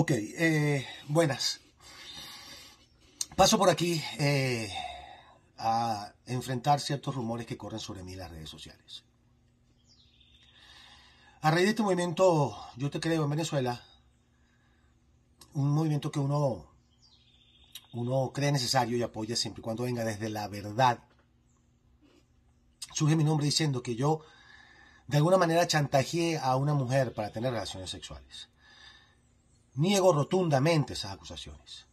Ok, eh, buenas. Paso por aquí eh, a enfrentar ciertos rumores que corren sobre mí en las redes sociales. A raíz de este movimiento, yo te creo en Venezuela, un movimiento que uno, uno cree necesario y apoya siempre y cuando venga desde la verdad, surge mi nombre diciendo que yo de alguna manera chantajeé a una mujer para tener relaciones sexuales. Niego rotundamente esas acusaciones.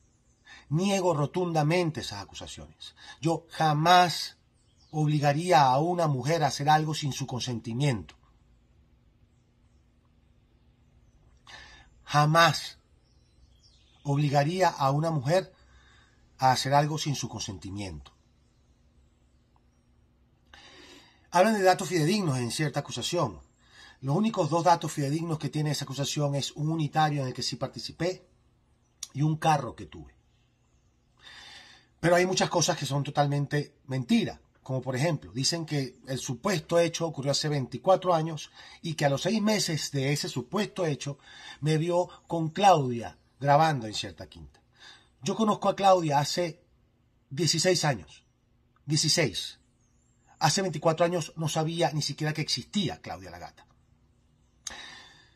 Niego rotundamente esas acusaciones. Yo jamás obligaría a una mujer a hacer algo sin su consentimiento. Jamás obligaría a una mujer a hacer algo sin su consentimiento. Hablan de datos fidedignos en cierta acusación. Los únicos dos datos fidedignos que tiene esa acusación es un unitario en el que sí participé y un carro que tuve. Pero hay muchas cosas que son totalmente mentiras. Como por ejemplo, dicen que el supuesto hecho ocurrió hace 24 años y que a los seis meses de ese supuesto hecho me vio con Claudia grabando en cierta quinta. Yo conozco a Claudia hace 16 años. 16. Hace 24 años no sabía ni siquiera que existía Claudia la Gata.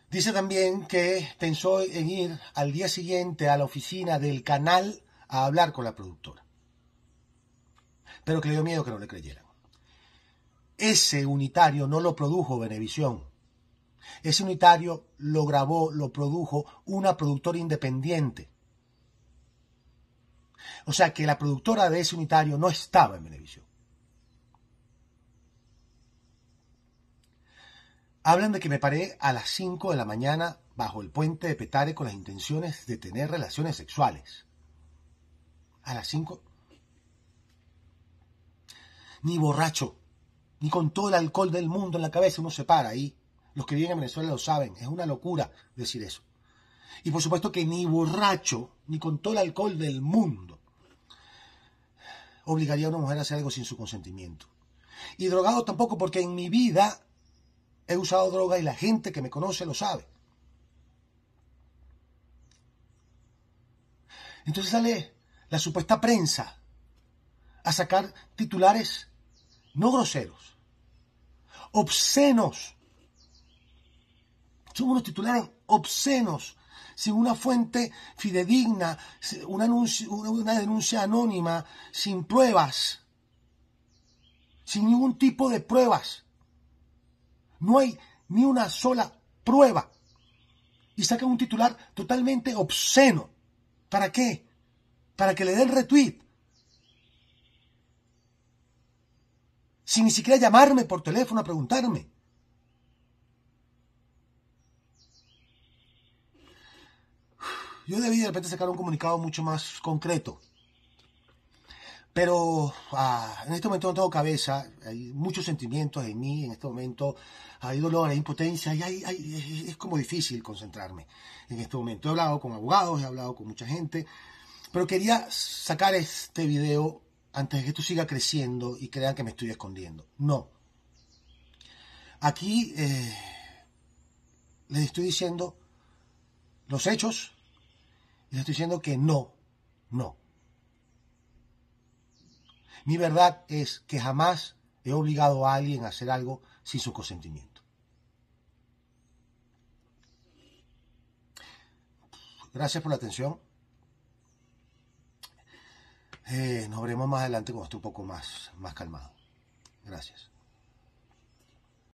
Dice también que pensó en ir al día siguiente a la oficina del canal a hablar con la productora. Pero que le dio miedo que no le creyeran. Ese unitario no lo produjo Benevisión. Ese unitario lo grabó, lo produjo una productora independiente. O sea que la productora de ese unitario no estaba en Benevisión. Hablan de que me paré a las 5 de la mañana bajo el puente de Petare con las intenciones de tener relaciones sexuales. A las 5. Ni borracho, ni con todo el alcohol del mundo en la cabeza uno se para ahí. Los que viven en Venezuela lo saben, es una locura decir eso. Y por supuesto que ni borracho, ni con todo el alcohol del mundo, obligaría a una mujer a hacer algo sin su consentimiento. Y drogado tampoco, porque en mi vida He usado droga y la gente que me conoce lo sabe. Entonces sale la supuesta prensa a sacar titulares no groseros, obscenos. Son unos titulares obscenos, sin una fuente fidedigna, una, una denuncia anónima, sin pruebas, sin ningún tipo de pruebas. No hay ni una sola prueba. Y sacan un titular totalmente obsceno. ¿Para qué? Para que le den retweet. Sin ni siquiera llamarme por teléfono a preguntarme. Yo debí de repente sacar un comunicado mucho más concreto. Pero ah, en este momento no tengo cabeza, hay muchos sentimientos en mí en este momento, hay dolor, hay impotencia, y es como difícil concentrarme en este momento. He hablado con abogados, he hablado con mucha gente, pero quería sacar este video antes de que esto siga creciendo y crean que me estoy escondiendo. No. Aquí eh, les estoy diciendo los hechos y les estoy diciendo que no, no. Mi verdad es que jamás he obligado a alguien a hacer algo sin su consentimiento. Gracias por la atención. Eh, nos veremos más adelante cuando esté un poco más, más calmado. Gracias.